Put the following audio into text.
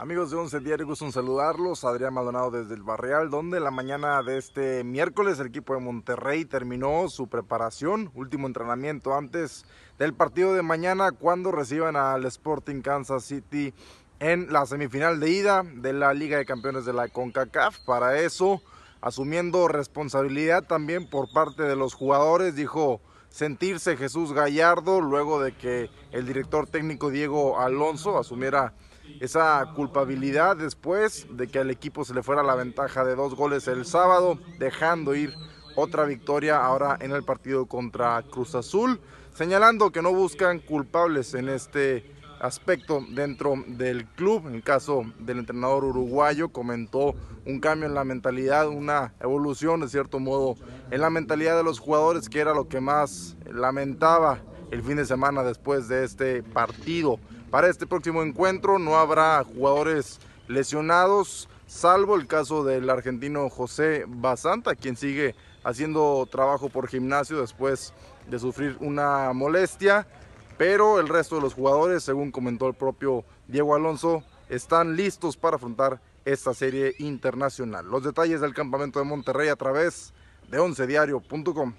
Amigos de Once Diario, gusto saludarlos. Adrián Maldonado desde el Barreal, donde la mañana de este miércoles el equipo de Monterrey terminó su preparación, último entrenamiento antes del partido de mañana cuando reciban al Sporting Kansas City en la semifinal de ida de la Liga de Campeones de la CONCACAF. Para eso, asumiendo responsabilidad también por parte de los jugadores, dijo sentirse Jesús Gallardo luego de que el director técnico Diego Alonso asumiera esa culpabilidad después de que al equipo se le fuera la ventaja de dos goles el sábado, dejando ir otra victoria ahora en el partido contra Cruz Azul, señalando que no buscan culpables en este aspecto dentro del club. En el caso del entrenador uruguayo comentó un cambio en la mentalidad, una evolución de cierto modo en la mentalidad de los jugadores que era lo que más lamentaba el fin de semana después de este partido. Para este próximo encuentro no habrá jugadores lesionados, salvo el caso del argentino José Basanta, quien sigue haciendo trabajo por gimnasio después de sufrir una molestia. Pero el resto de los jugadores, según comentó el propio Diego Alonso, están listos para afrontar esta serie internacional. Los detalles del campamento de Monterrey a través de oncediario.com.